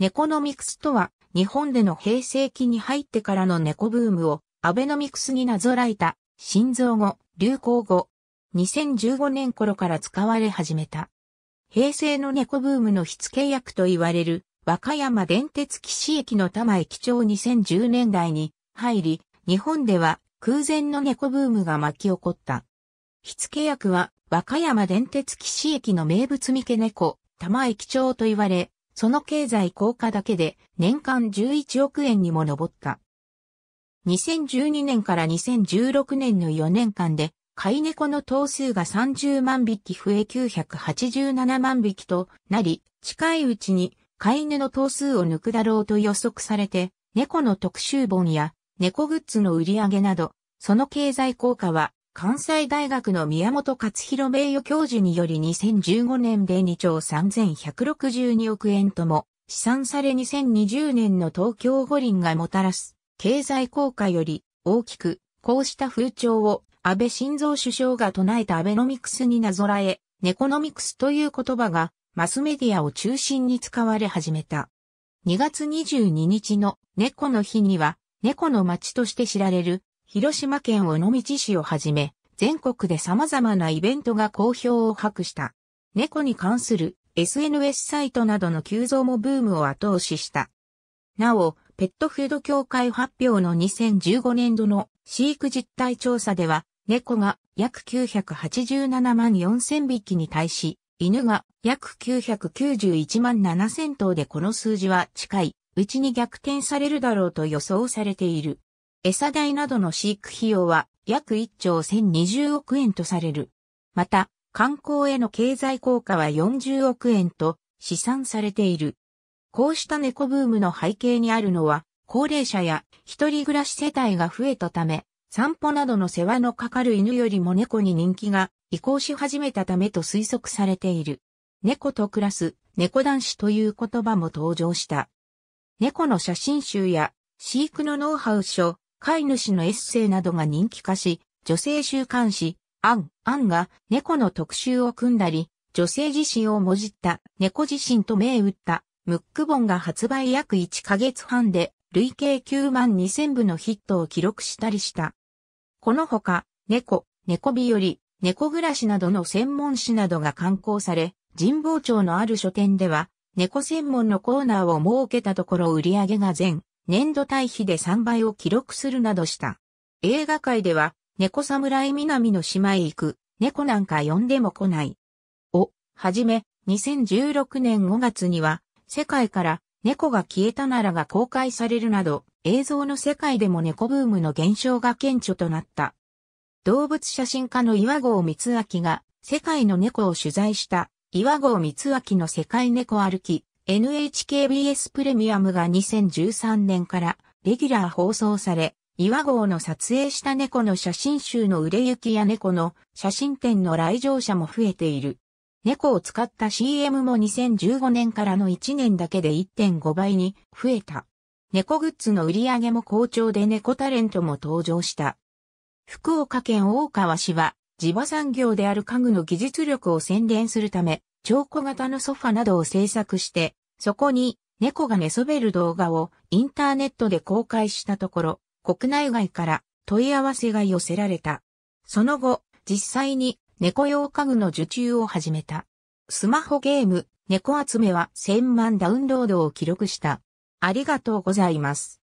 ネコノミクスとは、日本での平成期に入ってからの猫ブームを、アベノミクスになぞらえた、心臓語、流行語。2015年頃から使われ始めた。平成の猫ブームの火付け役と言われる、和歌山電鉄岸駅の玉駅長2010年代に入り、日本では空前の猫ブームが巻き起こった。火付け役は和歌山電鉄岸駅の名物三毛猫、玉駅長と言われ、その経済効果だけで年間11億円にも上った。2012年から2016年の4年間で、飼い猫の頭数が30万匹増え987万匹となり、近いうちに飼い犬の頭数を抜くだろうと予測されて、猫の特集本や猫グッズの売り上げなど、その経済効果は関西大学の宮本勝弘名誉教授により2015年で2兆3162億円とも試算され2020年の東京五輪がもたらす経済効果より大きくこうした風潮を安倍晋三首相が唱えたアベノミクスになぞらえ、ネコノミクスという言葉がマスメディアを中心に使われ始めた。2月22日の猫の日には猫の街として知られる広島県尾道市をはじめ、全国で様々なイベントが好評を博した。猫に関する SNS サイトなどの急増もブームを後押しした。なお、ペットフード協会発表の2015年度の飼育実態調査では、猫が約987万4000匹に対し、犬が約991万7000頭でこの数字は近い、うちに逆転されるだろうと予想されている。餌代などの飼育費用は約1兆1020億円とされる。また、観光への経済効果は40億円と試算されている。こうした猫ブームの背景にあるのは、高齢者や一人暮らし世帯が増えたため、散歩などの世話のかかる犬よりも猫に人気が移行し始めたためと推測されている。猫と暮らす猫男子という言葉も登場した。猫の写真集や飼育のノウハウ書、飼い主のエッセイなどが人気化し、女性週刊誌、アン、アンが猫の特集を組んだり、女性自身をもじった猫自身と銘打ったムック本が発売約1ヶ月半で累計9万2000部のヒットを記録したりした。このほか、猫、猫日より、猫暮らしなどの専門誌などが刊行され、神保町のある書店では、猫専門のコーナーを設けたところ売り上げが全年度対比で3倍を記録するなどした。映画界では、猫侍南の島へ行く、猫なんか呼んでも来ない。を、はじめ、2016年5月には、世界から猫が消えたならが公開されるなど、映像の世界でも猫ブームの減少が顕著となった。動物写真家の岩合光明が世界の猫を取材した岩合光明の世界猫歩き NHKBS プレミアムが2013年からレギュラー放送され、岩号の撮影した猫の写真集の売れ行きや猫の写真展の来場者も増えている。猫を使った CM も2015年からの1年だけで1.5倍に増えた。猫グッズの売り上げも好調で猫タレントも登場した。福岡県大川市は地場産業である家具の技術力を宣伝するため、超小型のソファなどを制作してそこに猫が寝そべる動画をインターネットで公開したところ、国内外から問い合わせが寄せられた。その後、実際に猫用家具の受注を始めた。スマホゲーム、猫集めは1000万ダウンロードを記録した。ありがとうございます。